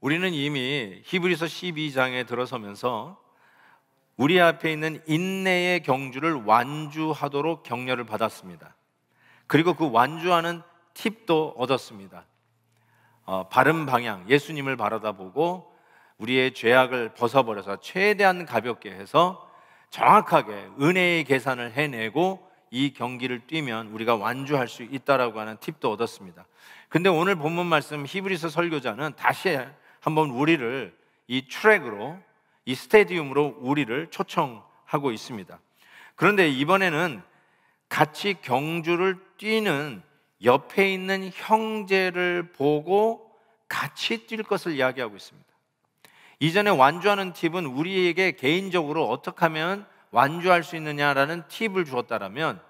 우리는 이미 히브리서 12장에 들어서면서 우리 앞에 있는 인내의 경주를 완주하도록 격려를 받았습니다. 그리고 그 완주하는 팁도 얻었습니다. 어, 바른 방향, 예수님을 바라다보고 우리의 죄악을 벗어버려서 최대한 가볍게 해서 정확하게 은혜의 계산을 해내고 이 경기를 뛰면 우리가 완주할 수 있다라고 하는 팁도 얻었습니다. 근데 오늘 본문 말씀 히브리서 설교자는 다시 한번 우리를 이 트랙으로 이 스테디움으로 우리를 초청하고 있습니다. 그런데 이번에는 같이 경주를 뛰는 옆에 있는 형제를 보고 같이 뛸 것을 이야기하고 있습니다. 이전에 완주하는 팁은 우리에게 개인적으로 어떻게 하면 완주할 수 있느냐라는 팁을 주었다라면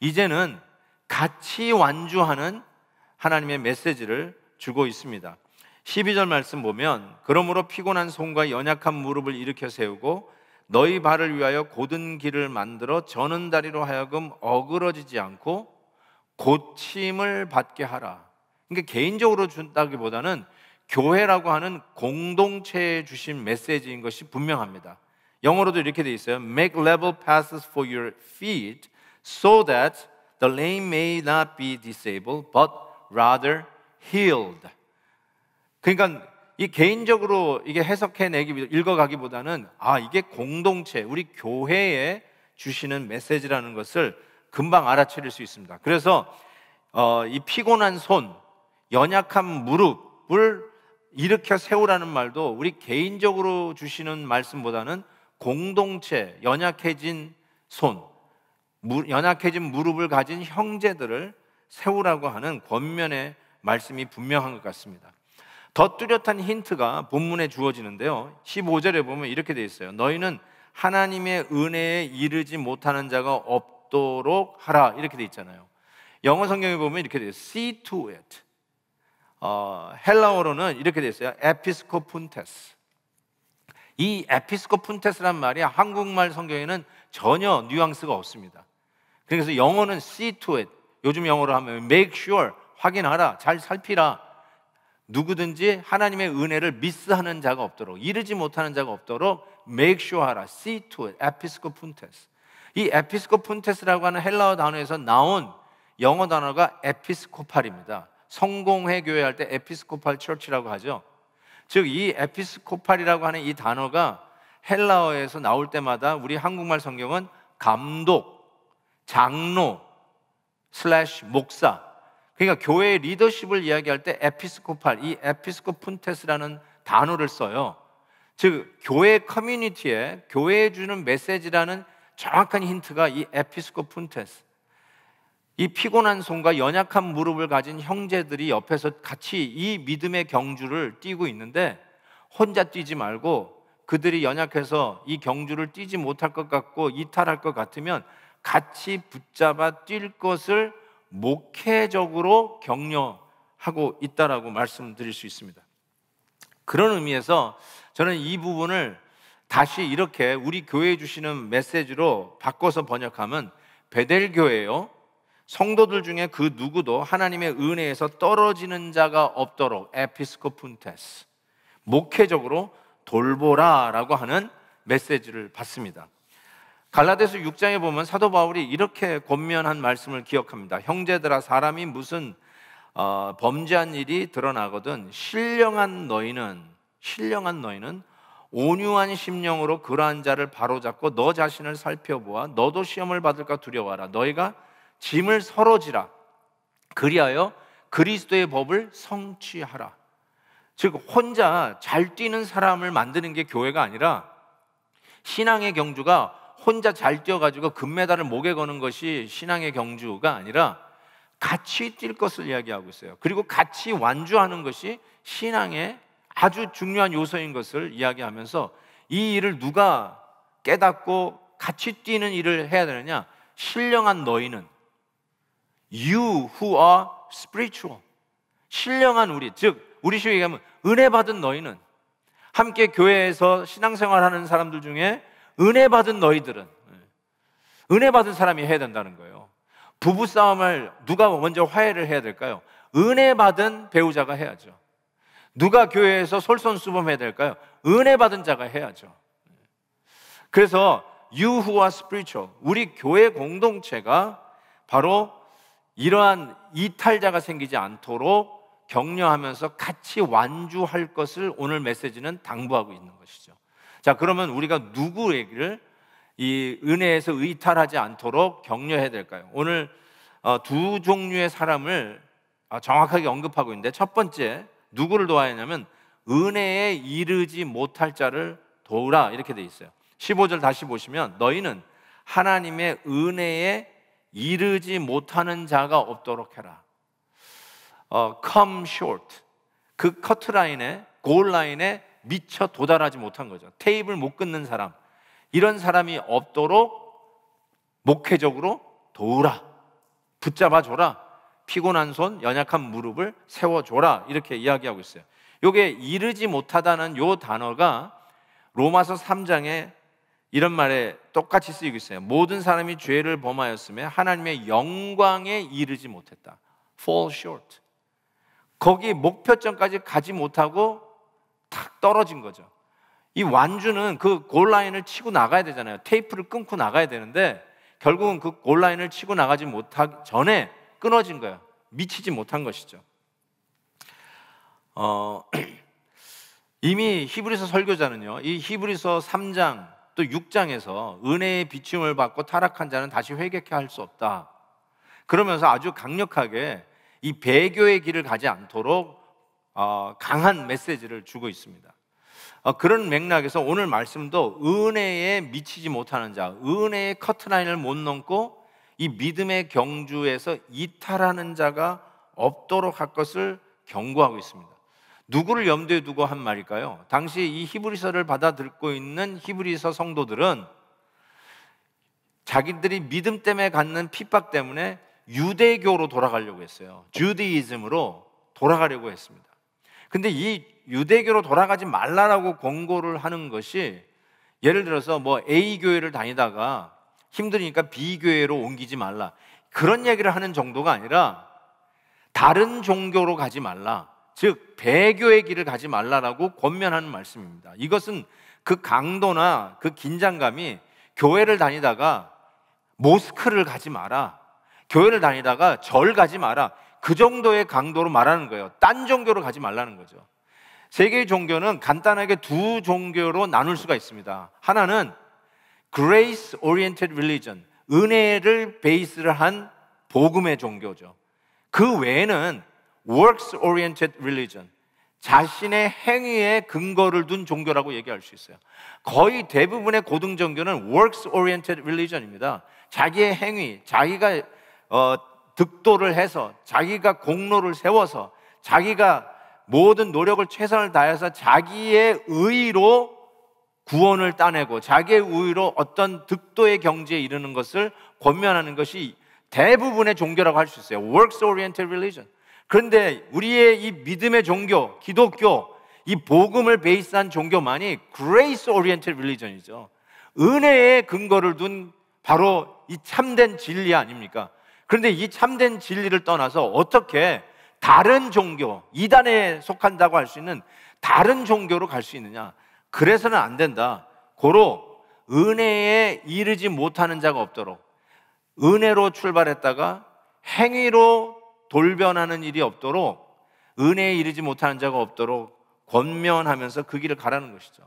이제는 같이 완주하는 하나님의 메시지를 주고 있습니다. 12절 말씀 보면 그러므로 피곤한 손과 연약한 무릎을 일으켜 세우고 너희 발을 위하여 곧은 길을 만들어 저는 다리로 하여금 어그러지지 않고 고침을 받게 하라. 그러니까 개인적으로 준다기보다는 교회라고 하는 공동체에 주신 메시지인 것이 분명합니다. 영어로도 이렇게 돼 있어요. Make level paths for your feet so that the lame may not be disabled but rather healed. 그러니까 이 개인적으로 이게 해석해내기 읽어가기보다는 아 이게 공동체 우리 교회에 주시는 메시지라는 것을 금방 알아차릴 수 있습니다. 그래서 어, 이 피곤한 손, 연약한 무릎을 일으켜 세우라는 말도 우리 개인적으로 주시는 말씀보다는 공동체 연약해진 손, 무, 연약해진 무릎을 가진 형제들을 세우라고 하는 권면의 말씀이 분명한 것 같습니다. 더 뚜렷한 힌트가 본문에 주어지는데요. 15절에 보면 이렇게 되어 있어요. 너희는 하나님의 은혜에 이르지 못하는 자가 없도록 하라. 이렇게 되어 있잖아요. 영어 성경에 보면 이렇게 되어 있어요. See to it. 어, 헬라어로는 이렇게 되어 있어요. 에피스코푼테스. 이 에피스코푼테스란 말이 한국말 성경에는 전혀 뉘앙스가 없습니다. 그래서 영어는 see to it. 요즘 영어로 하면 make sure 확인하라, 잘 살피라. 누구든지 하나님의 은혜를 미스하는 자가 없도록 이르지 못하는 자가 없도록 make sure 하라. see to it. e s 에피스코 푼테스. 이 에피스코 푼테스라고 하는 헬라어 단어에서 나온 영어 단어가 e p i s c o p a l 입니다 성공회 교회 할 때 episcopal c h u r c h 라고 하죠. 즉 이 e p i s c o p a l 이라고 하는 이 단어가 헬라어에서 나올 때마다 우리 한국말 성경은 감독, 장로, 슬래시 목사 그러니까 교회의 리더십을 이야기할 때 에피스코팔, 이 에피스코푼테스라는 단어를 써요. 즉, 교회 커뮤니티에 교회에 주는 메시지라는 정확한 힌트가 이 에피스코푼테스. 이 피곤한 손과 연약한 무릎을 가진 형제들이 옆에서 같이 이 믿음의 경주를 뛰고 있는데 혼자 뛰지 말고 그들이 연약해서 이 경주를 뛰지 못할 것 같고 이탈할 것 같으면 같이 붙잡아 뛸 것을 목회적으로 격려하고 있다라고 말씀드릴 수 있습니다. 그런 의미에서 저는 이 부분을 다시 이렇게 우리 교회 주시는 메시지로 바꿔서 번역하면 베델 교회요. 성도들 중에 그 누구도 하나님의 은혜에서 떨어지는 자가 없도록 에피스코푼테스 목회적으로 돌보라라고 하는 메시지를 받습니다. 갈라데서 6장에 보면 사도 바울이 이렇게 권면한 말씀을 기억합니다. 형제들아 사람이 무슨 어, 범죄한 일이 드러나거든 신령한 너희는 신령한 너희는 온유한 심령으로 그러한 자를 바로잡고 너 자신을 살펴보아 너도 시험을 받을까 두려워하라 너희가 짐을 서로 지라 그리하여 그리스도의 법을 성취하라 즉 혼자 잘 뛰는 사람을 만드는 게 교회가 아니라 신앙의 경주가 혼자 잘 뛰어가지고 금메달을 목에 거는 것이 신앙의 경주가 아니라 같이 뛸 것을 이야기하고 있어요. 그리고 같이 완주하는 것이 신앙의 아주 중요한 요소인 것을 이야기하면서 이 일을 누가 깨닫고 같이 뛰는 일을 해야 되느냐? 신령한 너희는 you who are spiritual. 신령한 우리, 즉 우리 식으로 얘기하면 은혜 받은 너희는 함께 교회에서 신앙생활하는 사람들 중에 은혜 받은 너희들은 예, 은혜 받은 사람이 해야 된다는 거예요. 부부 싸움을 누가 먼저 화해를 해야 될까요? 은혜 받은 배우자가 해야죠. 누가 교회에서 솔선수범해야 될까요? 은혜 받은 자가 해야죠. 그래서 유후와 스피리추 우리 교회 공동체가 바로 이러한 이탈자가 생기지 않도록 격려하면서 같이 완주할 것을 오늘 메시지는 당부하고 있는 것이죠. 자, 그러면 우리가 누구 얘기를 이 은혜에서 의탈하지 않도록 격려해야 될까요? 오늘 어, 두 종류의 사람을 아, 정확하게 언급하고 있는데 첫 번째 누구를 도와야 하냐면 은혜에 이르지 못할 자를 도우라 이렇게 돼 있어요. 15절 다시 보시면 너희는 하나님의 은혜에 이르지 못하는 자가 없도록 해라. 어, come short 그 커트라인에 골라인에 미처 도달하지 못한 거죠. 테이블 못 끊는 사람. 이런 사람이 없도록 목회적으로 도우라. 붙잡아 줘라. 피곤한 손, 연약한 무릎을 세워 줘라. 이렇게 이야기하고 있어요. 요게 이르지 못하다는 요 단어가 로마서 3장에 이런 말에 똑같이 쓰이고 있어요. 모든 사람이 죄를 범하였으며 하나님의 영광에 이르지 못했다. fall short. 거기 목표점까지 가지 못하고 탁 떨어진 거죠. 이 완주는 그 골라인을 치고 나가야 되잖아요. 테이프를 끊고 나가야 되는데 결국은 그 골라인을 치고 나가지 못하기 전에 끊어진 거예요. 미치지 못한 것이죠. 어, 이미 히브리서 설교자는요. 이 히브리서 3장 또 6장에서 은혜의 비침을 받고 타락한 자는 다시 회개케 할 수 없다. 그러면서 아주 강력하게 이 배교의 길을 가지 않도록 어, 강한 메시지를 주고 있습니다. 어, 그런 맥락에서 오늘 말씀도 은혜에 미치지 못하는 자, 은혜의 커트라인을 못 넘고 이 믿음의 경주에서 이탈하는 자가 없도록 할 것을 경고하고 있습니다. 누구를 염두에 두고 한 말일까요? 당시 이 히브리서를 받아들고 있는 히브리서 성도들은 자기들이 믿음 때문에 갖는 핍박 때문에 유대교로 돌아가려고 했어요. 주디즘으로 돌아가려고 했습니다. 근데 이 유대교로 돌아가지 말라라고 권고를 하는 것이 예를 들어서 뭐 A 교회를 다니다가 힘드니까 B 교회로 옮기지 말라. 그런 얘기를 하는 정도가 아니라 다른 종교로 가지 말라. 즉 배교의 길을 가지 말라라고 권면하는 말씀입니다. 이것은 그 강도나 그 긴장감이 교회를 다니다가 모스크를 가지 마라. 교회를 다니다가 절 가지 마라. 그 정도의 강도로 말하는 거예요. 딴 종교로 가지 말라는 거죠. 세계의 종교는 간단하게 두 종교로 나눌 수가 있습니다. 하나는 grace oriented religion, 은혜를 베이스를 한 복음의 종교죠. 그 외에는 works oriented religion, 자신의 행위에 근거를 둔 종교라고 얘기할 수 있어요. 거의 대부분의 고등 종교는 works oriented religion입니다. 자기의 행위, 자기가 어, 득도를 해서 자기가 공로를 세워서 자기가 모든 노력을 최선을 다해서 자기의 의의로 구원을 따내고 자기의 의의로 어떤 득도의 경지에 이르는 것을 권면하는 것이 대부분의 종교라고 할 수 있어요. Works oriented religion. 그런데 우리의 이 믿음의 종교, 기독교, 이 복음을 베이스한 종교만이 grace oriented religion이죠. 은혜의 근거를 둔 바로 이 참된 진리 아닙니까? 그런데 이 참된 진리를 떠나서 어떻게 다른 종교, 이단에 속한다고 할 수 있는 다른 종교로 갈 수 있느냐. 그래서는 안 된다. 고로 은혜에 이르지 못하는 자가 없도록 은혜로 출발했다가 행위로 돌변하는 일이 없도록 은혜에 이르지 못하는 자가 없도록 권면하면서 그 길을 가라는 것이죠.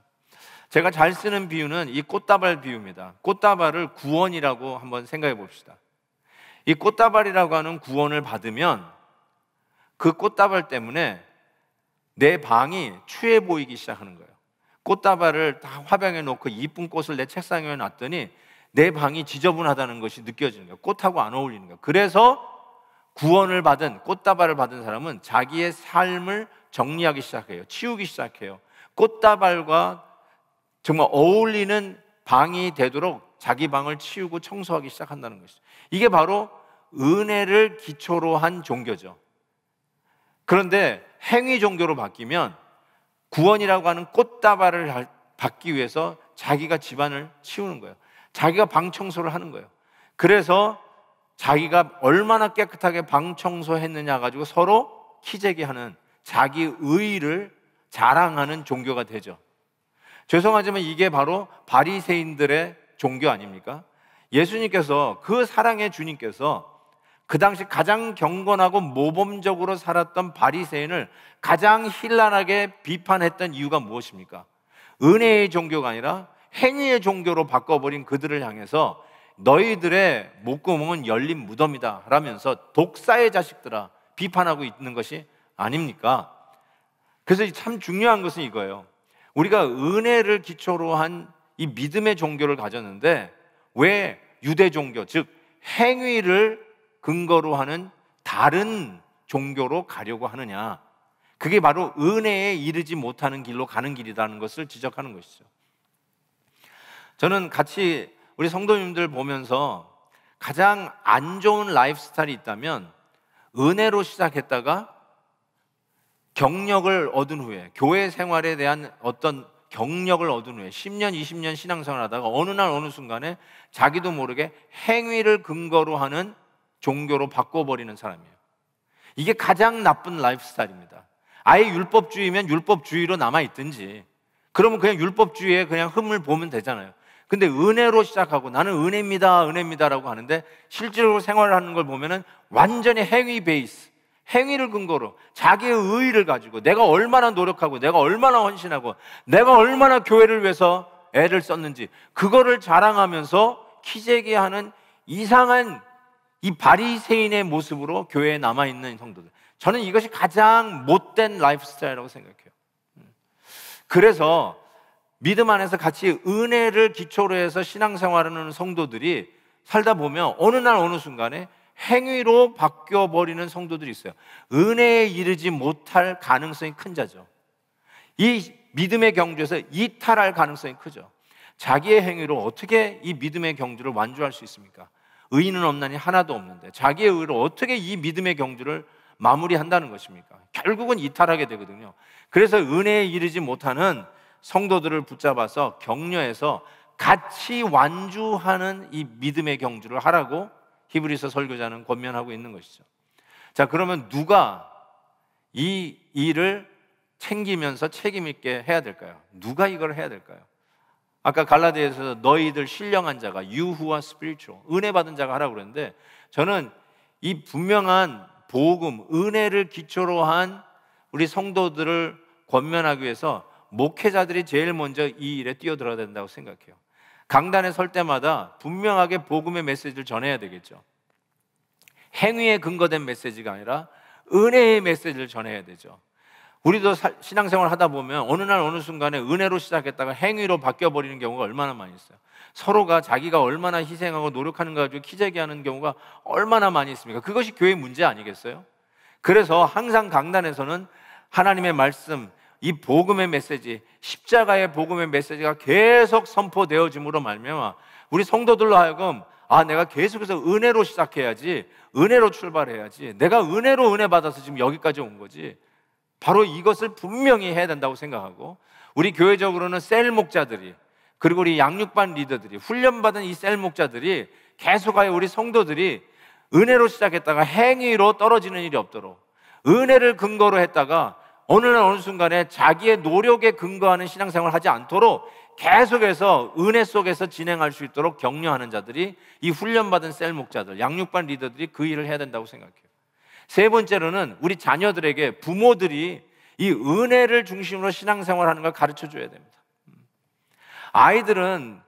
제가 잘 쓰는 비유는 이 꽃다발 비유입니다. 꽃다발을 구원이라고 한번 생각해 봅시다. 이 꽃다발이라고 하는 구원을 받으면 그 꽃다발 때문에 내 방이 추해 보이기 시작하는 거예요. 꽃다발을 다 화병에 놓고 이쁜 꽃을 내 책상 에 놨더니 내 방이 지저분하다는 것이 느껴지는 거예요. 꽃하고 안 어울리는 거예요. 그래서 구원을 받은 꽃다발을 받은 사람은 자기의 삶을 정리하기 시작해요. 치우기 시작해요. 꽃다발과 정말 어울리는 방이 되도록 자기 방을 치우고 청소하기 시작한다는 것이죠. 이게 바로 은혜를 기초로 한 종교죠. 그런데 행위 종교로 바뀌면 구원이라고 하는 꽃다발을 받기 위해서 자기가 집안을 치우는 거예요. 자기가 방 청소를 하는 거예요. 그래서 자기가 얼마나 깨끗하게 방 청소했느냐 가지고 서로 키재기하는 자기 의를 자랑하는 종교가 되죠. 죄송하지만 이게 바로 바리새인들의 종교 아닙니까? 예수님께서 그 사랑의 주님께서 그 당시 가장 경건하고 모범적으로 살았던 바리새인을 가장 힐난하게 비판했던 이유가 무엇입니까? 은혜의 종교가 아니라 행위의 종교로 바꿔버린 그들을 향해서 너희들의 목구멍은 열린 무덤이다 라면서 독사의 자식들아 비판하고 있는 것이 아닙니까? 그래서 참 중요한 것은 이거예요. 우리가 은혜를 기초로 한이 믿음의 종교를 가졌는데 왜 유대 종교, 즉 행위를 근거로 하는 다른 종교로 가려고 하느냐. 그게 바로 은혜에 이르지 못하는 길로 가는 길이라는 것을 지적하는 것이죠. 저는 같이 우리 성도님들 보면서 가장 안 좋은 라이프 스타일이 있다면 은혜로 시작했다가 경력을 얻은 후에 교회 생활에 대한 어떤 경력을 얻은 후에 10년, 20년 신앙생활 하다가 어느 날 어느 순간에 자기도 모르게 행위를 근거로 하는 종교로 바꿔버리는 사람이에요. 이게 가장 나쁜 라이프스타일입니다. 아예 율법주의면 율법주의로 남아있든지 그러면 그냥 율법주의에 그냥 흠을 보면 되잖아요. 근데 은혜로 시작하고 나는 은혜입니다, 은혜입니다라고 하는데 실제로 생활 하는 걸 보면은 완전히 행위 베이스. 행위를 근거로 자기의 의의를 가지고 내가 얼마나 노력하고 내가 얼마나 헌신하고 내가 얼마나 교회를 위해서 애를 썼는지 그거를 자랑하면서 키재기하는 이상한 이 바리새인의 모습으로 교회에 남아 있는 성도들. 저는 이것이 가장 못된 라이프스타일이라고 생각해요. 음. 그래서 믿음 안에서 같이 은혜를 기초로 해서 신앙생활하는 성도들이 살다 보면 어느 날 어느 순간에 행위로 바뀌어버리는 성도들이 있어요. 은혜에 이르지 못할 가능성이 큰 자죠. 이 믿음의 경주에서 이탈할 가능성이 크죠. 자기의 행위로 어떻게 이 믿음의 경주를 완주할 수 있습니까? 의인은 없나니 하나도 없는데 자기의 의로 어떻게 이 믿음의 경주를 마무리한다는 것입니까? 결국은 이탈하게 되거든요. 그래서 은혜에 이르지 못하는 성도들을 붙잡아서 격려해서 같이 완주하는 이 믿음의 경주를 하라고 히브리서 설교자는 권면하고 있는 것이죠. 자, 그러면 누가 이 일을 챙기면서 책임 있게 해야 될까요? 누가 이걸 해야 될까요? 아까 갈라디에서 너희들 신령한 자가 유후와 스피리추 은혜 받은 자가 하라고 그랬는데 저는 이 분명한 복음 은혜를 기초로 한 우리 성도들을 권면하기 위해서 목회자들이 제일 먼저 이 일에 뛰어들어야 된다고 생각해요. 강단에 설 때마다 분명하게 복음의 메시지를 전해야 되겠죠. 행위에 근거된 메시지가 아니라 은혜의 메시지를 전해야 되죠. 우리도 신앙생활 하다 보면 어느 날 어느 순간에 은혜로 시작했다가 행위로 바뀌어버리는 경우가 얼마나 많이 있어요. 서로가 자기가 얼마나 희생하고 노력하는가 가지고 키재기하는 경우가 얼마나 많이 있습니까? 그것이 교회 문제 아니겠어요? 그래서 항상 강단에서는 하나님의 말씀, 이 복음의 메시지, 십자가의 복음의 메시지가 계속 선포되어짐으로 말미암아 우리 성도들로 하여금 아 내가 계속해서 은혜로 시작해야지, 은혜로 출발해야지. 내가 은혜로 은혜 받아서 지금 여기까지 온 거지. 바로 이것을 분명히 해야 된다고 생각하고 우리 교회적으로는 셀 목자들이 그리고 우리 양육반 리더들이 훈련받은 이 셀 목자들이 계속하여 우리 성도들이 은혜로 시작했다가 행위로 떨어지는 일이 없도록 은혜를 근거로 했다가 어느 날 어느 순간에 자기의 노력에 근거하는 신앙생활을 하지 않도록 계속해서 은혜 속에서 진행할 수 있도록 격려하는 자들이 이 훈련받은 셀 목자들, 양육반 리더들이 그 일을 해야 된다고 생각해요. 세 번째로는 우리 자녀들에게 부모들이 이 은혜를 중심으로 신앙생활하는 걸 가르쳐 줘야 됩니다. 아이들은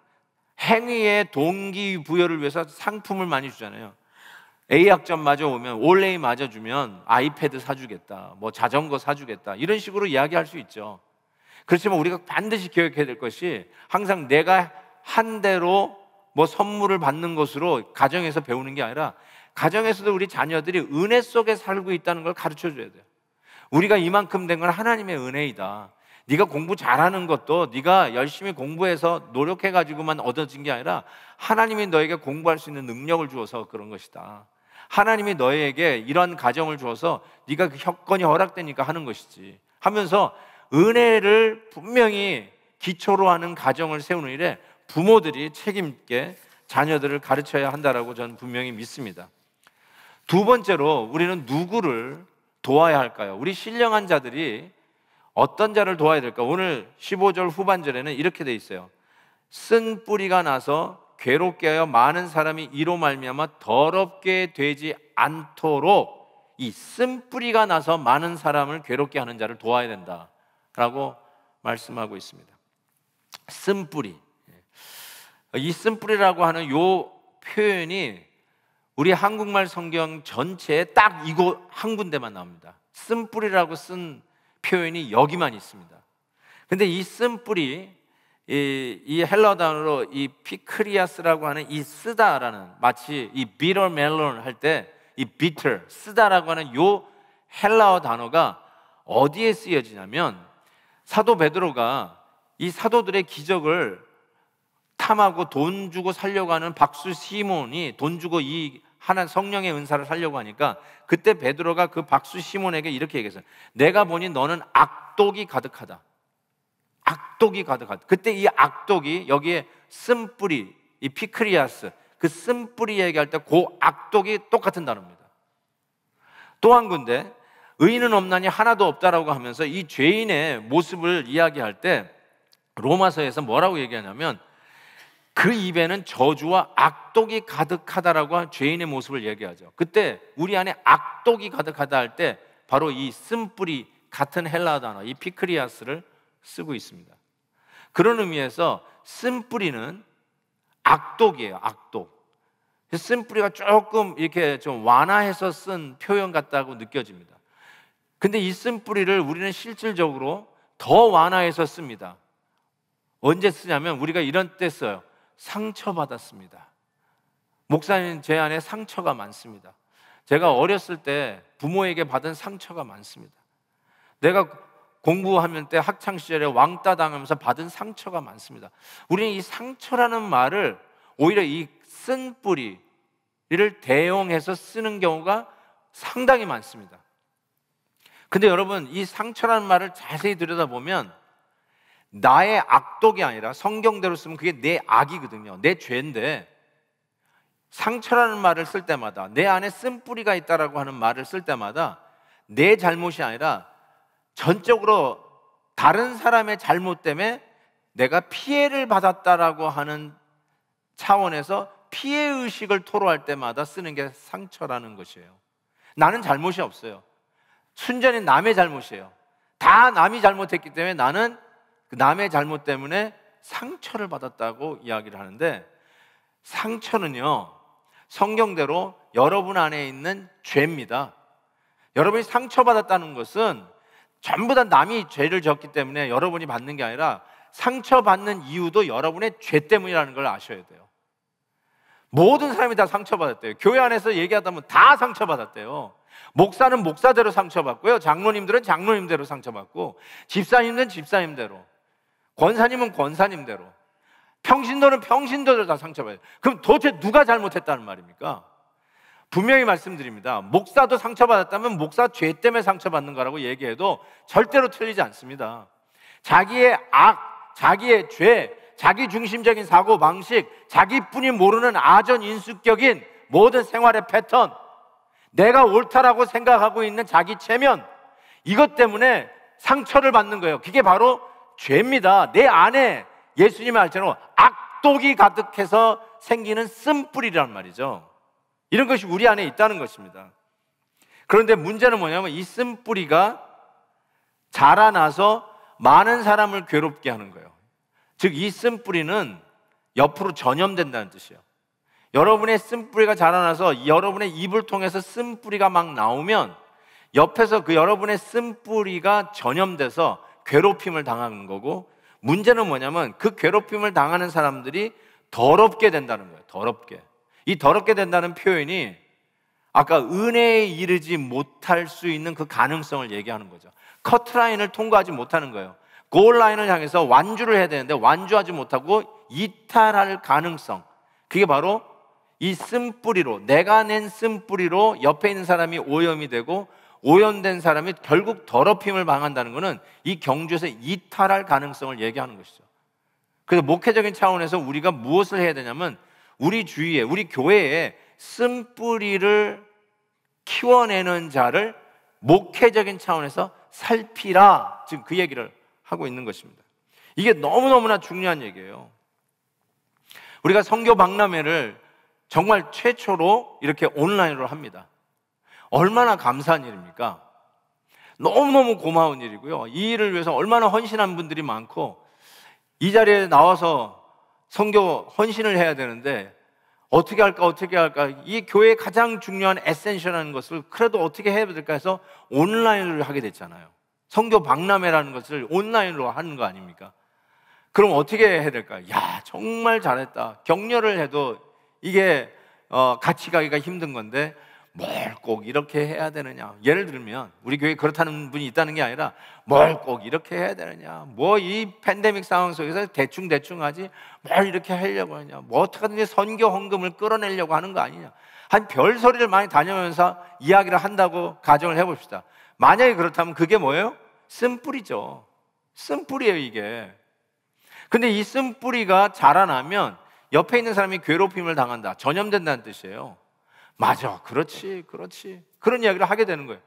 행위의 동기부여를 위해서 상품을 많이 주잖아요. A 학점 맞아 오면 올 A 맞아 주면 아이패드 사주겠다, 뭐 자전거 사주겠다 이런 식으로 이야기할 수 있죠. 그렇지만 우리가 반드시 기억해야 될 것이 항상 내가 한 대로 뭐 선물을 받는 것으로 가정에서 배우는 게 아니라 가정에서도 우리 자녀들이 은혜 속에 살고 있다는 걸 가르쳐 줘야 돼요. 우리가 이만큼 된 건 하나님의 은혜이다. 네가 공부 잘하는 것도 네가 열심히 공부해서 노력해 가지고만 얻어진 게 아니라 하나님이 너에게 공부할 수 있는 능력을 주어서 그런 것이다. 하나님이 너에게 이런 가정을 주어서 네가 그협건이 허락되니까 하는 것이지 하면서 은혜를 분명히 기초로 하는 가정을 세우는 일에 부모들이 책임 있게 자녀들을 가르쳐야 한다라고 저는 분명히 믿습니다. 두 번째로 우리는 누구를 도와야 할까요? 우리 신령한 자들이 어떤 자를 도와야 될까? 오늘 15절 후반절에는 이렇게 돼 있어요. 쓴 뿌리가 나서 괴롭게 하여 많은 사람이 이로 말미암아 더럽게 되지 않도록 이 쓴뿌리가 나서 많은 사람을 괴롭게 하는 자를 도와야 된다라고 말씀하고 있습니다. 쓴뿌리. 이 쓴뿌리라고 하는 요 표현이 우리 한국말 성경 전체에 딱 이거 한 군데만 나옵니다. 쓴뿌리라고 쓴 표현이 여기만 있습니다. 근데 이 쓴뿌리 이, 이헬라 단어로 이 피크리아스라고 하는 이 쓰다라는 마치 이 비터 멜론 할 때 이 비터 쓰다라고 하는 요 헬라어 단어가 어디에 쓰여지냐면 사도 베드로가 이 사도들의 기적을 탐하고 돈 주고 살려고 하는 박수 시몬이 돈 주고 이 하나 성령의 은사를 살려고 하니까 그때 베드로가 그 박수 시몬에게 이렇게 얘기했어요. 내가 보니 너는 악독이 가득하다. 악독이 가득한 그때 이 악독이 여기에 쓴뿌리 이 피크리아스 그 쓴뿌리 얘기할 때 그 악독이 똑같은 단어입니다. 또한 군데 의인은 없나니 하나도 없다라고 하면서 이 죄인의 모습을 이야기할 때 로마서에서 뭐라고 얘기하냐면 그 입에는 저주와 악독이 가득하다라고 한 죄인의 모습을 얘기하죠. 그때 우리 안에 악독이 가득하다 할 때 바로 이 쓴뿌리 같은 헬라 단어 이 피크리아스를 쓰고 있습니다. 그런 의미에서 쓴 뿌리는 악독이에요, 악독. 쓴 뿌리가 조금 이렇게 좀 완화해서 쓴 표현 같다고 느껴집니다. 근데 이쓴 뿌리를 우리는 실질적으로 더 완화해서 씁니다. 언제 쓰냐면 우리가 이런 때 써요. 상처받았습니다. 목사님 제 안에 상처가 많습니다. 제가 어렸을 때 부모에게 받은 상처가 많습니다. 내가 공부하면 때 학창 시절에 왕따 당하면서 받은 상처가 많습니다. 우리는 이 상처라는 말을 오히려 이 쓴 뿌리를 대용해서 쓰는 경우가 상당히 많습니다. 근데 여러분 이 상처라는 말을 자세히 들여다보면 나의 악독이 아니라 성경대로 쓰면 그게 내 악이거든요. 내 죄인데 상처라는 말을 쓸 때마다 내 안에 쓴 뿌리가 있다라고 하는 말을 쓸 때마다 내 잘못이 아니라 전적으로 다른 사람의 잘못 때문에 내가 피해를 받았다라고 하는 차원에서 피해 의식을 토로할 때마다 쓰는 게 상처라는 것이에요. 나는 잘못이 없어요. 순전히 남의 잘못이에요. 다 남이 잘못했기 때문에 나는 그 남의 잘못 때문에 상처를 받았다고 이야기를 하는데 상처는요, 성경대로 여러분 안에 있는 죄입니다. 여러분이 상처받았다는 것은 전부 다 남이 죄를 지었기 때문에 여러분이 받는 게 아니라 상처받는 이유도 여러분의 죄 때문이라는 걸 아셔야 돼요. 모든 사람이 다 상처받았대요. 교회 안에서 얘기하다 보면 다 상처받았대요. 목사는 목사대로 상처받고요. 장로님들은 장로님대로 상처받고, 집사님들은 집사님대로, 권사님은 권사님대로, 평신도는 평신도들다 상처받아요. 그럼 도대체 누가 잘못했다는 말입니까? 분명히 말씀드립니다. 목사도 상처받았다면 목사 죄 때문에 상처받는 거라고 얘기해도 절대로 틀리지 않습니다. 자기의 악, 자기의 죄, 자기 중심적인 사고 방식, 자기뿐이 모르는 아전 인수격인 모든 생활의 패턴, 내가 옳다라고 생각하고 있는 자기 체면, 이것 때문에 상처를 받는 거예요. 그게 바로 죄입니다. 내 안에 예수님의 알처럼 악독이 가득해서 생기는 쓴뿌리란 말이죠. 이런 것이 우리 안에 있다는 것입니다. 그런데 문제는 뭐냐면 이 쓴뿌리가 자라나서 많은 사람을 괴롭게 하는 거예요. 즉, 이 쓴뿌리는 옆으로 전염된다는 뜻이에요. 여러분의 쓴뿌리가 자라나서 여러분의 입을 통해서 쓴뿌리가 막 나오면 옆에서 그 여러분의 쓴뿌리가 전염돼서 괴롭힘을 당하는 거고 문제는 뭐냐면 그 괴롭힘을 당하는 사람들이 더럽게 된다는 거예요. 더럽게. 이 더럽게 된다는 표현이 아까 은혜에 이르지 못할 수 있는 그 가능성을 얘기하는 거죠. 커트라인을 통과하지 못하는 거예요. 골라인을 향해서 완주를 해야 되는데 완주하지 못하고 이탈할 가능성. 그게 바로 이 쓴뿌리로 내가 낸 쓴뿌리로 옆에 있는 사람이 오염이 되고 오염된 사람이 결국 더럽힘을 망한다는 것은 이 경주에서 이탈할 가능성을 얘기하는 것이죠. 그래서 목회적인 차원에서 우리가 무엇을 해야 되냐면 우리 주위에, 우리 교회에 쓴뿌리를 키워내는 자를 목회적인 차원에서 살피라. 지금 그 얘기를 하고 있는 것입니다. 이게 너무너무나 중요한 얘기예요. 우리가 성교 박람회를 정말 최초로 이렇게 온라인으로 합니다. 얼마나 감사한 일입니까? 너무너무 고마운 일이고요. 이 일을 위해서 얼마나 헌신한 분들이 많고, 이 자리에 나와서 성교 헌신을 해야 되는데 어떻게 할까 어떻게 할까 이 교회의 가장 중요한 에센셜한 것을 그래도 어떻게 해야 될까 해서 온라인을 하게 됐잖아요. 성교 박람회라는 것을 온라인으로 하는 거 아닙니까? 그럼 어떻게 해야 될까? 야 정말 잘했다. 격려를 해도 이게 어, 같이 가기가 힘든 건데 뭘꼭 이렇게 해야 되느냐. 예를 들면 우리 교회 그렇다는 분이 있다는 게 아니라 뭘 꼭 이렇게 해야 되느냐. 뭐 이 팬데믹 상황 속에서 대충 대충 하지 뭘 이렇게 하려고 하냐. 뭐 어떻게든지 선교 헌금을 끌어내려고 하는 거 아니냐. 한 별소리를 많이 다녀면서 이야기를 한다고 가정을 해 봅시다. 만약에 그렇다면 그게 뭐예요? 쓴뿌리죠. 쓴뿌리예요, 이게. 근데 이 쓴뿌리가 자라나면 옆에 있는 사람이 괴롭힘을 당한다. 전염된다는 뜻이에요. 맞아. 그렇지. 그렇지. 그런 이야기를 하게 되는 거예요.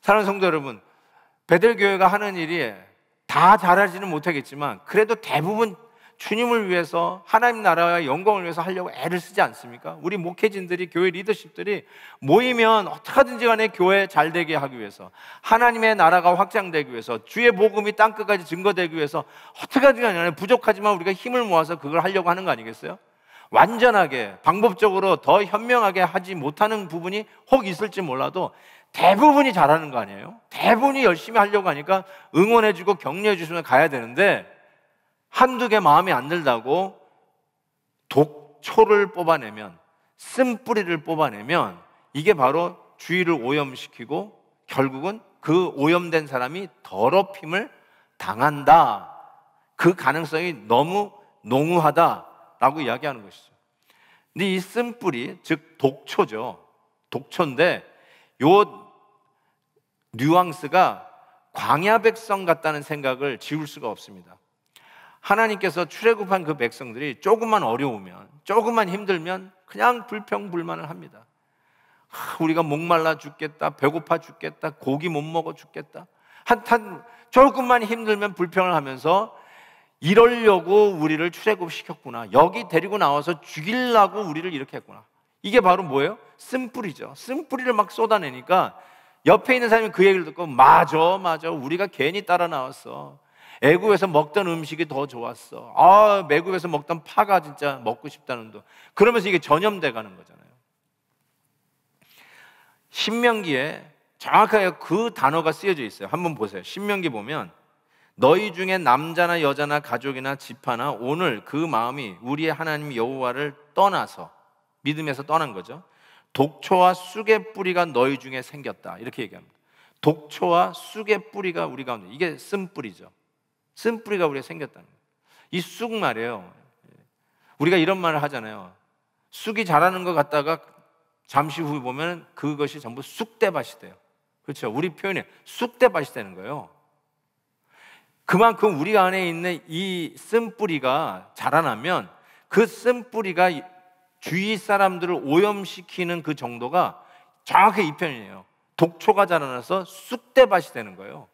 사랑하는 성도 여러분, 베델 교회가 하는 일이 다 잘하지는 못하겠지만 그래도 대부분 주님을 위해서 하나님 나라의 영광을 위해서 하려고 애를 쓰지 않습니까? 우리 목회진들이 교회 리더십들이 모이면 어떻게든지 간에 교회 잘 되게 하기 위해서 하나님의 나라가 확장되기 위해서 주의 복음이 땅 끝까지 증거되기 위해서 어떻게든 간에 부족하지만 우리가 힘을 모아서 그걸 하려고 하는 거 아니겠어요? 완전하게 방법적으로 더 현명하게 하지 못하는 부분이 혹 있을지 몰라도 대부분이 잘하는 거 아니에요? 대부분이 열심히 하려고 하니까 응원해주고 격려해주시면 가야 되는데 한두 개 마음에 안 들다고 독초를 뽑아내면 쓴뿌리를 뽑아내면 이게 바로 주위를 오염시키고 결국은 그 오염된 사람이 더럽힘을 당한다. 그 가능성이 너무 농후하다. 라고 이야기하는 것이죠. 근데 이 쓴뿌리, 즉 독초죠. 독초인데 요 뉘앙스가 광야 백성 같다는 생각을 지울 수가 없습니다. 하나님께서 출애굽한 그 백성들이 조금만 어려우면, 조금만 힘들면 그냥 불평불만을 합니다. 아, 우리가 목말라 죽겠다, 배고파 죽겠다, 고기 못 먹어 죽겠다. 한탄 조금만 힘들면 불평을 하면서 이러려고 우리를 출애굽시켰구나. 여기 데리고 나와서 죽이려고 우리를 이렇게 했구나. 이게 바로 뭐예요? 쓴뿌리죠. 쓴뿌리를 막 쏟아내니까 옆에 있는 사람이 그 얘기를 듣고 맞아 맞아 우리가 괜히 따라 나왔어. 애굽에서 먹던 음식이 더 좋았어. 아, 애굽에서 먹던 파가 진짜 먹고 싶다는 도. 그러면서 이게 전염돼 가는 거잖아요. 신명기에 정확하게 그 단어가 쓰여져 있어요. 한번 보세요. 신명기 보면 너희 중에 남자나 여자나 가족이나 집하나 오늘 그 마음이 우리의 하나님 여호와를 떠나서 믿음에서 떠난 거죠. 독초와 쑥의 뿌리가 너희 중에 생겼다. 이렇게 얘기합니다. 독초와 쑥의 뿌리가 우리 가운데 이게 쓴뿌리죠. 쓴뿌리가 우리가 생겼다는 거예요. 이 쑥 말이에요. 우리가 이런 말을 하잖아요. 쑥이 자라는 것 같다가 잠시 후에 보면 그것이 전부 쑥대밭이 돼요. 그렇죠. 우리 표현에 쑥대밭이 되는 거예요. 그만큼 우리 안에 있는 이 쓴뿌리가 자라나면 그 쓴뿌리가 주위 사람들을 오염시키는 그 정도가 정확히 이 편이에요. 독초가 자라나서 쑥대밭이 되는 거예요.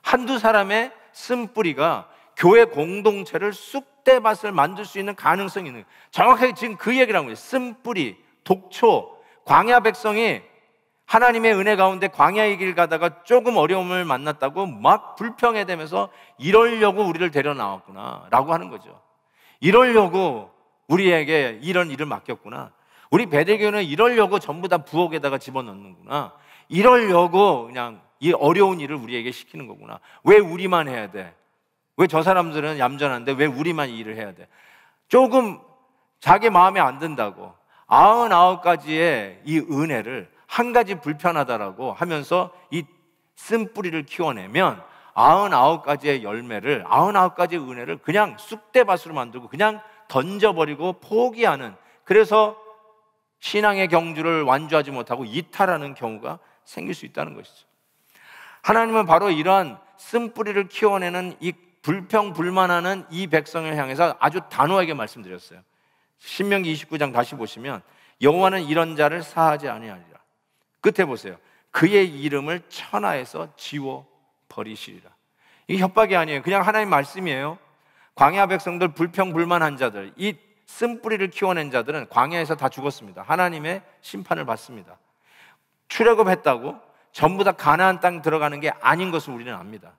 한두 사람의 쓴뿌리가 교회 공동체를 쑥대밭을 만들 수 있는 가능성이 있는 정확하게 지금 그 얘기를 하고 있어요. 쓴뿌리, 독초, 광야 백성이 하나님의 은혜 가운데 광야의 길 가다가 조금 어려움을 만났다고 막 불평해대면서 이러려고 우리를 데려 나왔구나. 라고 하는 거죠. 이러려고 우리에게 이런 일을 맡겼구나. 우리 배대교는 이러려고 전부 다 부엌에다가 집어넣는구나. 이러려고 그냥 이 어려운 일을 우리에게 시키는 거구나. 왜 우리만 해야 돼? 왜 저 사람들은 얌전한데 왜 우리만 일을 해야 돼? 조금 자기 마음에 안 든다고 아흔아홉 가지의 이 은혜를 한 가지 불편하다라고 하면서 이 쓴뿌리를 키워내면 99가지의 열매를, 99가지의 은혜를 그냥 쑥대밭으로 만들고 그냥 던져버리고 포기하는 그래서 신앙의 경주를 완주하지 못하고 이탈하는 경우가 생길 수 있다는 것이죠. 하나님은 바로 이러한 쓴뿌리를 키워내는 이 불평, 불만하는 이 백성을 향해서 아주 단호하게 말씀드렸어요. 신명기 29장 다시 보시면 여호와는 이런 자를 사하지 아니하리라. 끝에 보세요. 그의 이름을 천하에서 지워 버리시리라. 이게 협박이 아니에요. 그냥 하나님 말씀이에요. 광야 백성들 불평불만한 자들, 이 쓴뿌리를 키워낸 자들은 광야에서 다 죽었습니다. 하나님의 심판을 받습니다. 출애굽했다고 전부 다 가나안 땅 들어가는 게 아닌 것을 우리는 압니다.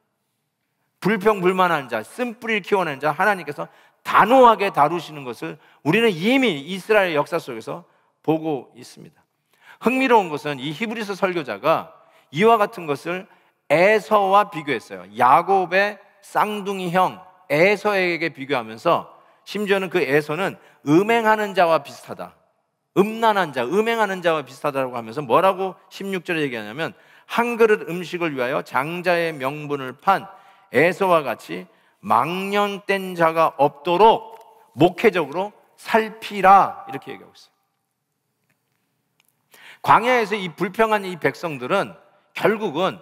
불평불만한 자, 쓴뿌리를 키워낸 자 하나님께서 단호하게 다루시는 것을 우리는 이미 이스라엘 역사 속에서 보고 있습니다. 흥미로운 것은 이 히브리서 설교자가 이와 같은 것을 에서와 비교했어요. 야곱의 쌍둥이 형 에서에게 비교하면서 심지어는 그 에서는 음행하는 자와 비슷하다. 음란한 자, 음행하는 자와 비슷하다고 하면서 뭐라고 16절에 얘기하냐면 한 그릇 음식을 위하여 장자의 명분을 판 에서와 같이 망년된 자가 없도록 목회적으로 살피라 이렇게 얘기하고 있어요. 광야에서 이 불평한 이 백성들은 결국은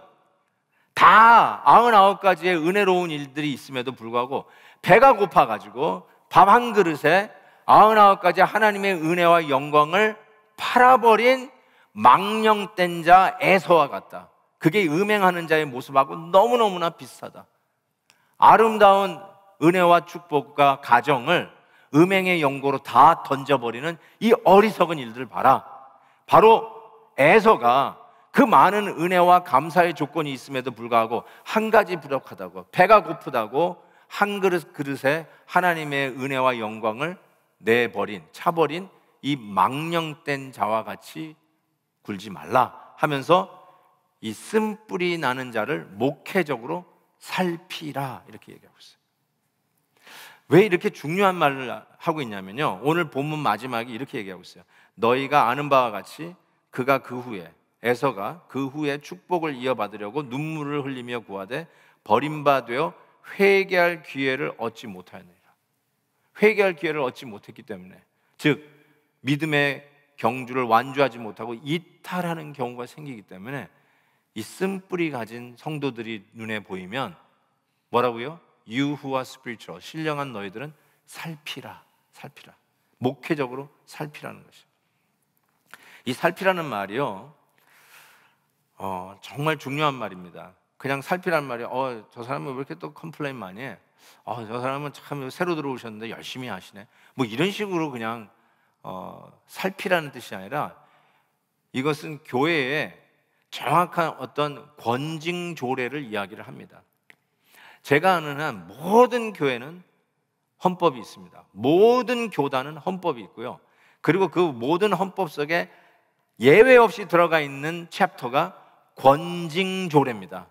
다 99가지의 은혜로운 일들이 있음에도 불구하고 배가 고파가지고 밥 한 그릇에 99가지 하나님의 은혜와 영광을 팔아버린 망령된 자 에서와 같다. 그게 음행하는 자의 모습하고 너무너무나 비슷하다. 아름다운 은혜와 축복과 가정을 음행의 연고로 다 던져버리는 이 어리석은 일들 을 봐라. 바로 에서가 그 많은 은혜와 감사의 조건이 있음에도 불구하고 한 가지 부족하다고 배가 고프다고 한 그릇 그릇에 하나님의 은혜와 영광을 내버린 차버린 이 망령된 자와 같이 굴지 말라 하면서 이 쓴뿌리 나는 자를 목회적으로 살피라 이렇게 얘기하고 있어요. 왜 이렇게 중요한 말을 하고 있냐면요. 오늘 본문 마지막에 이렇게 얘기하고 있어요. 너희가 아는 바와 같이 그가 그 후에 에서가 그 후에 축복을 이어받으려고 눈물을 흘리며 구하되 버림바 되어 회개할 기회를 얻지 못하였느니라. 회개할 기회를 얻지 못했기 때문에 즉 믿음의 경주를 완주하지 못하고 이탈하는 경우가 생기기 때문에 이 쓴뿌리 가진 성도들이 눈에 보이면 뭐라고요? 유후와 스피리추 신령한 너희들은 살피라 살피라 목회적으로 살피라는 것이죠 이 살피라는 말이요. 어, 정말 중요한 말입니다. 그냥 살피라는 말이 어, 저 사람은 왜 이렇게 또 컴플레인 많이 해? 어, 저 사람은 참 새로 들어오셨는데 열심히 하시네. 뭐 이런 식으로 그냥 어, 살피라는 뜻이 아니라 이것은 교회의 정확한 어떤 권징 조례를 이야기를 합니다. 제가 아는 한 모든 교회는 헌법이 있습니다. 모든 교단은 헌법이 있고요. 그리고 그 모든 헌법 속에 예외 없이 들어가 있는 챕터가 권징조례입니다.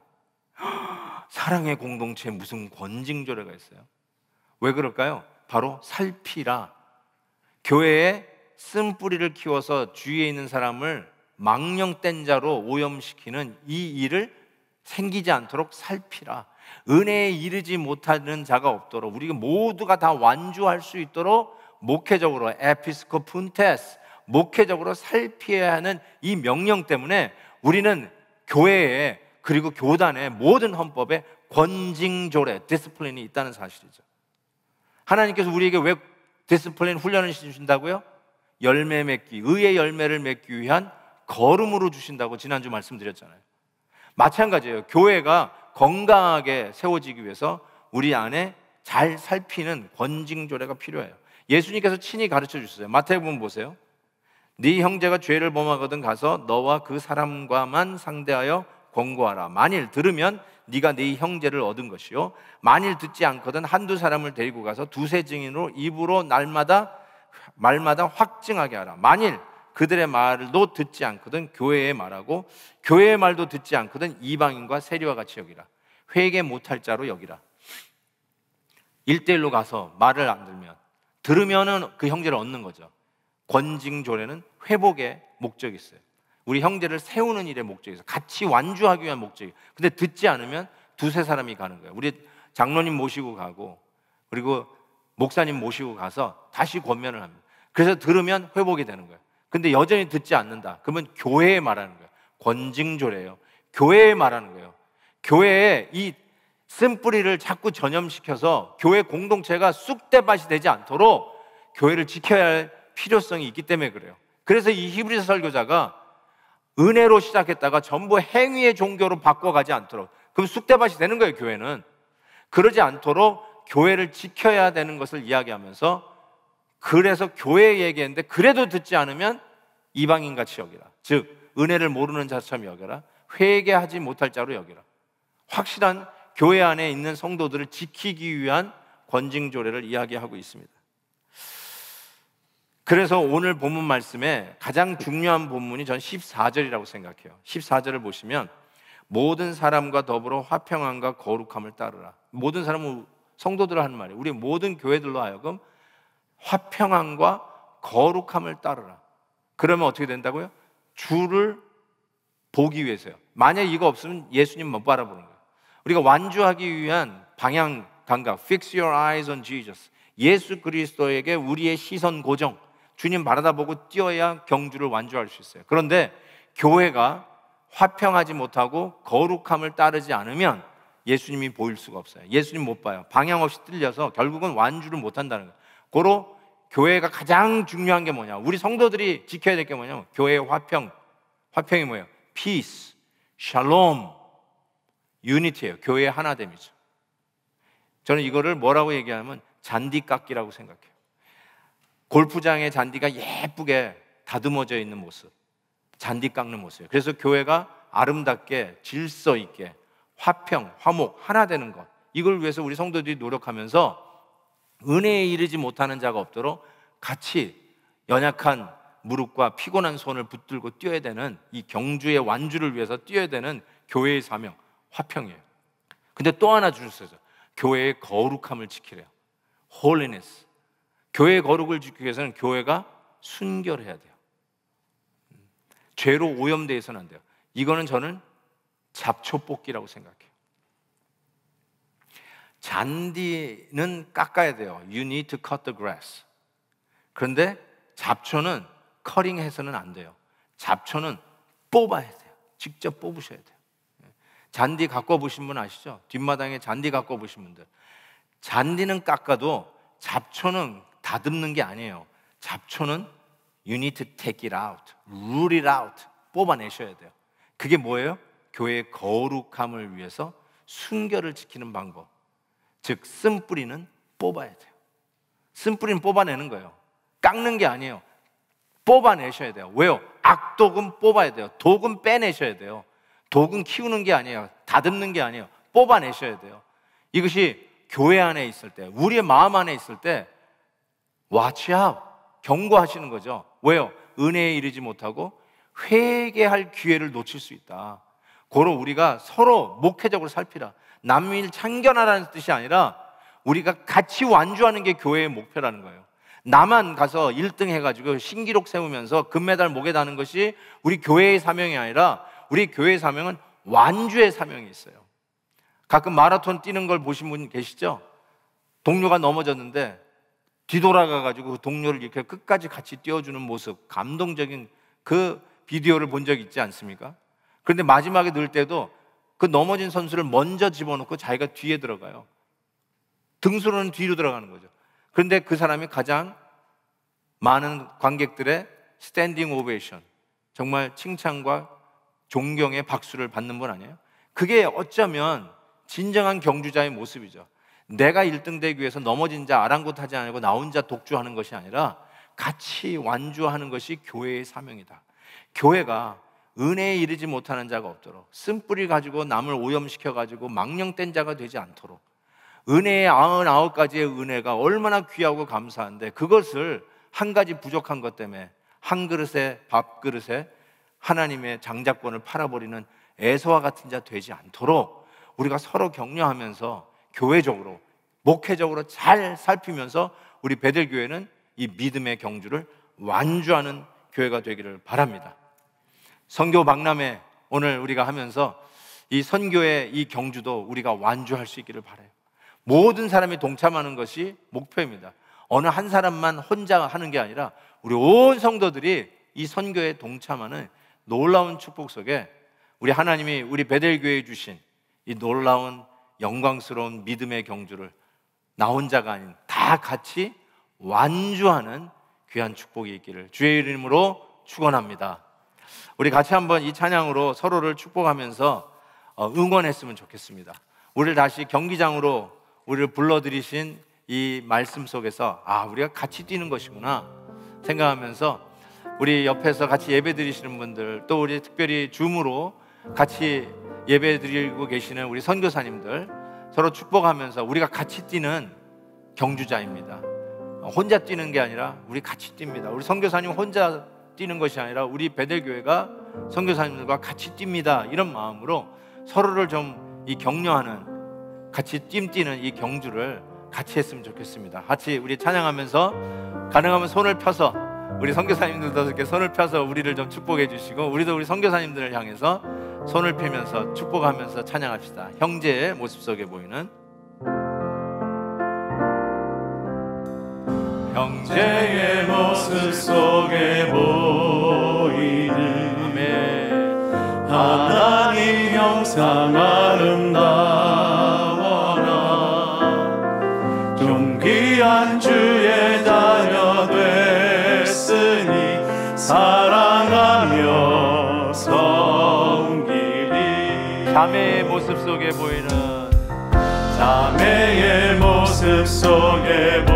사랑의 공동체 무슨 권징조례가 있어요? 왜 그럴까요? 바로 살피라. 교회에 쓴뿌리를 키워서 주위에 있는 사람을 망령된 자로 오염시키는 이 일을 생기지 않도록 살피라. 은혜에 이르지 못하는 자가 없도록 우리 모두가 다 완주할 수 있도록 목회적으로 에피스코 푼테스 목회적으로 살피해야 하는 이 명령 때문에 우리는 교회에 그리고 교단의 모든 헌법에 권징조례, 디스플린이 있다는 사실이죠. 하나님께서 우리에게 왜 디스플린 훈련을 주신다고요? 열매 맺기, 의의 열매를 맺기 위한 걸음으로 주신다고 지난주 말씀드렸잖아요. 마찬가지예요. 교회가 건강하게 세워지기 위해서 우리 안에 잘 살피는 권징조례가 필요해요. 예수님께서 친히 가르쳐 주셨어요. 마태복음 보세요. 네 형제가 죄를 범하거든 가서 너와 그 사람과만 상대하여 권고하라. 만일 들으면 네가 네 형제를 얻은 것이요. 만일 듣지 않거든 한두 사람을 데리고 가서 두세 증인으로 입으로 날마다 말마다 확증하게 하라. 만일 그들의 말도 듣지 않거든 교회의 말하고 교회의 말도 듣지 않거든 이방인과 세리와 같이 여기라. 회개 못할 자로 여기라. 일대일로 가서 말을 안 들면 들으면은 그 형제를 얻는 거죠. 권징조례는 회복의 목적이 있어요. 우리 형제를 세우는 일의 목적이 있어요. 같이 완주하기 위한 목적이. 근데 듣지 않으면 두세 사람이 가는 거예요. 우리 장로님 모시고 가고 그리고 목사님 모시고 가서 다시 권면을 합니다. 그래서 들으면 회복이 되는 거예요. 근데 여전히 듣지 않는다. 그러면 교회에 말하는 거예요. 권징조례예요. 교회에 말하는 거예요. 교회에 이 쓴뿌리를 자꾸 전염시켜서 교회 공동체가 쑥대밭이 되지 않도록 교회를 지켜야 할 필요성이 있기 때문에 그래요. 그래서 이 히브리서 설교자가 은혜로 시작했다가 전부 행위의 종교로 바꿔가지 않도록 그럼 쑥대밭이 되는 거예요, 교회는. 그러지 않도록 교회를 지켜야 되는 것을 이야기하면서 그래서 교회 얘기했는데 그래도 듣지 않으면 이방인 같이 여기라. 즉 은혜를 모르는 자처럼 여기라 회개하지 못할 자로 여기라. 확실한 교회 안에 있는 성도들을 지키기 위한 권징 조례를 이야기하고 있습니다. 그래서 오늘 본문 말씀에 가장 중요한 본문이 전 14절이라고 생각해요. 14절을 보시면 모든 사람과 더불어 화평함과 거룩함을 따르라. 모든 사람은 성도들 하는 말이에요. 우리 모든 교회들로 하여금 화평함과 거룩함을 따르라. 그러면 어떻게 된다고요? 주를 보기 위해서요. 만약 이거 없으면 예수님 못 바라보는 거예요. 우리가 완주하기 위한 방향 감각, fix your eyes on Jesus. 예수 그리스도에게 우리의 시선 고정. 주님 바라다보고 뛰어야 경주를 완주할 수 있어요. 그런데 교회가 화평하지 못하고 거룩함을 따르지 않으면 예수님이 보일 수가 없어요. 예수님 못 봐요. 방향 없이 뜰려서 결국은 완주를 못 한다는 거예요. 고로 교회가 가장 중요한 게 뭐냐? 우리 성도들이 지켜야 될 게 뭐냐면 교회의 화평. 화평이 뭐예요? peace, shalom, unity예요. 교회의 하나됨이죠. 저는 이거를 뭐라고 얘기하면 잔디깎기라고 생각해요. 골프장의 잔디가 예쁘게 다듬어져 있는 모습, 잔디 깎는 모습. 그래서 교회가 아름답게 질서 있게 화평, 화목 하나 되는 것. 이걸 위해서 우리 성도들이 노력하면서 은혜에 이르지 못하는 자가 없도록 같이 연약한 무릎과 피곤한 손을 붙들고 뛰어야 되는 이 경주의 완주를 위해서 뛰어야 되는 교회의 사명, 화평이에요. 근데 또 하나 주셨어요. 교회의 거룩함을 지키래요. holiness. 교회 거룩을 지키기 위해서는 교회가 순결해야 돼요. 죄로 오염돼서는 안 돼요. 이거는 저는 잡초뽑기라고 생각해요. 잔디는 깎아야 돼요. You need to cut the grass. 그런데 잡초는 커링해서는 안 돼요. 잡초는 뽑아야 돼요. 직접 뽑으셔야 돼요. 잔디 갖고 보신 분 아시죠? 뒷마당에 잔디 갖고 보신 분들. 잔디는 깎아도 잡초는 다듬는 게 아니에요. 잡초는 you need to take it out, root it out, 뽑아내셔야 돼요. 그게 뭐예요? 교회의 거룩함을 위해서 순결을 지키는 방법. 즉, 쓴 뿌리는 뽑아야 돼요. 쓴 뿌리는 뽑아내는 거예요. 깎는 게 아니에요. 뽑아내셔야 돼요. 왜요? 악독은 뽑아야 돼요. 독은 빼내셔야 돼요. 독은 키우는 게 아니에요. 다듬는 게 아니에요. 뽑아내셔야 돼요. 이것이 교회 안에 있을 때, 우리의 마음 안에 있을 때 watch out. 경고하시는 거죠. 왜요? 은혜에 이르지 못하고 회개할 기회를 놓칠 수 있다. 고로 우리가 서로 목회적으로 살피라. 남일 참견하라는 뜻이 아니라 우리가 같이 완주하는 게 교회의 목표라는 거예요. 나만 가서 1등 해가지고 신기록 세우면서 금메달 목에 다는 것이 우리 교회의 사명이 아니라 우리 교회의 사명은 완주의 사명이 있어요. 가끔 마라톤 뛰는 걸 보신 분 계시죠? 동료가 넘어졌는데 뒤돌아가 가지고 그 동료를 이렇게 끝까지 같이 뛰어주는 모습, 감동적인 그 비디오를 본 적 있지 않습니까? 그런데 마지막에 넣 때도 그 넘어진 선수를 먼저 집어넣고 자기가 뒤에 들어가요. 등수로는 뒤로 들어가는 거죠. 그런데 그 사람이 가장 많은 관객들의 스탠딩 오베이션, 정말 칭찬과 존경의 박수를 받는 분 아니에요? 그게 어쩌면 진정한 경주자의 모습이죠. 내가 1등 되기 위해서 넘어진 자 아랑곳하지 않고 나 혼자 독주하는 것이 아니라 같이 완주하는 것이 교회의 사명이다. 교회가 은혜에 이르지 못하는 자가 없도록 쓴뿌리 가지고 남을 오염시켜 가지고 망령된 자가 되지 않도록 은혜의 99가지의 은혜가 얼마나 귀하고 감사한데 그것을 한 가지 부족한 것 때문에 한 그릇에 밥 그릇에 하나님의 장자권을 팔아버리는 애서와 같은 자 되지 않도록 우리가 서로 격려하면서 교회적으로 목회적으로 잘 살피면서 우리 베델 교회는 이 믿음의 경주를 완주하는 교회가 되기를 바랍니다. 선교 박람회 오늘 우리가 하면서 이 선교의 이 경주도 우리가 완주할 수 있기를 바래요. 모든 사람이 동참하는 것이 목표입니다. 어느 한 사람만 혼자 하는 게 아니라 우리 온 성도들이 이 선교에 동참하는 놀라운 축복 속에 우리 하나님이 우리 베델 교회에 주신 이 놀라운 영광스러운 믿음의 경주를 나 혼자가 아닌 다 같이 완주하는 귀한 축복이 있기를 주의 이름으로 축원합니다. 우리 같이 한번 이 찬양으로 서로를 축복하면서 어, 응원했으면 좋겠습니다. 우리를 다시 경기장으로 우리를 불러들이신 이 말씀 속에서 아 우리가 같이 뛰는 것이구나 생각하면서 우리 옆에서 같이 예배 드리시는 분들 또 우리 특별히 줌으로 같이 예배 드리고 계시는 우리 선교사님들 서로 축복하면서 우리가 같이 뛰는 경주자입니다. 혼자 뛰는 게 아니라 우리 같이 뜁니다. 우리 선교사님 혼자 뛰는 것이 아니라 우리 배델교회가 선교사님들과 같이 뜁니다. 이런 마음으로 서로를 좀 이 격려하는 같이 뛰는이 경주를 같이 했으면 좋겠습니다. 같이 우리 찬양하면서 가능하면 손을 펴서 우리 선교사님들도 이렇게 손을 펴서 우리를 좀 축복해 주시고 우리도 우리 선교사님들을 향해서 손을 펴면서 축복하면서 찬양합시다. 형제의 모습 속에 보이는 형제의 모습 속에 보이는 하나님 형상 아름다 보이는 자매의 모습 속에